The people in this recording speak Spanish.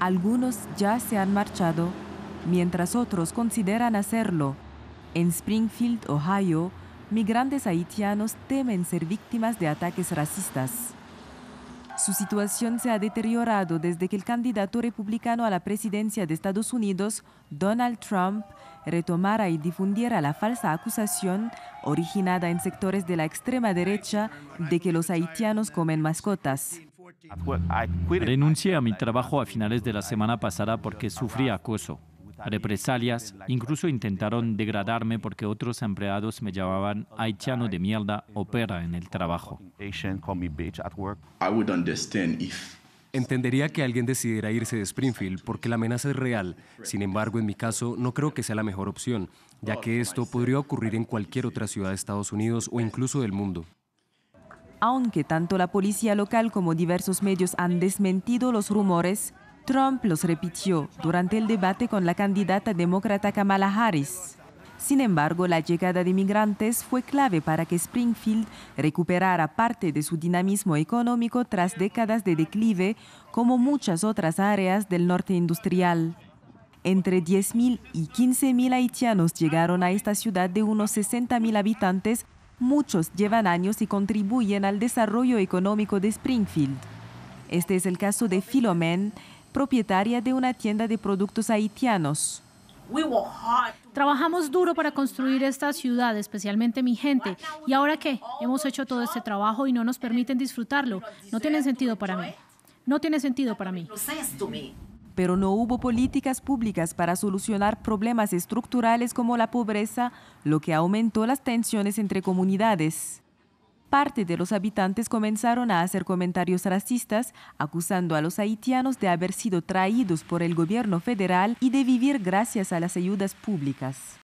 Algunos ya se han marchado, mientras otros consideran hacerlo. En Springfield, Ohio, migrantes haitianos temen ser víctimas de ataques racistas. Su situación se ha deteriorado desde que el candidato republicano a la presidencia de Estados Unidos, Donald Trump, retomara y difundiera la falsa acusación originada en sectores de la extrema derecha de que los haitianos comen mascotas. Renuncié a mi trabajo a finales de la semana pasada porque sufrí acoso, represalias, incluso intentaron degradarme porque otros empleados me llamaban haitiano de mierda o opera en el trabajo. Entendería que alguien decidiera irse de Springfield porque la amenaza es real. Sin embargo, en mi caso, no creo que sea la mejor opción, ya que esto podría ocurrir en cualquier otra ciudad de Estados Unidos o incluso del mundo. Aunque tanto la policía local como diversos medios han desmentido los rumores, Trump los repitió durante el debate con la candidata demócrata Kamala Harris. Sin embargo, la llegada de migrantes fue clave para que Springfield recuperara parte de su dinamismo económico tras décadas de declive, como muchas otras áreas del norte industrial. Entre 10.000 y 15.000 haitianos llegaron a esta ciudad de unos 60.000 habitantes muchos llevan años y contribuyen al desarrollo económico de Springfield. Este es el caso de Philomen, propietaria de una tienda de productos haitianos. Trabajamos duro para construir esta ciudad, especialmente mi gente. ¿Y ahora qué? Hemos hecho todo este trabajo y no nos permiten disfrutarlo. No tiene sentido para mí. No tiene sentido para mí pero no hubo políticas públicas para solucionar problemas estructurales como la pobreza, lo que aumentó las tensiones entre comunidades. Parte de los habitantes comenzaron a hacer comentarios racistas, acusando a los haitianos de haber sido traídos por el gobierno federal y de vivir gracias a las ayudas públicas.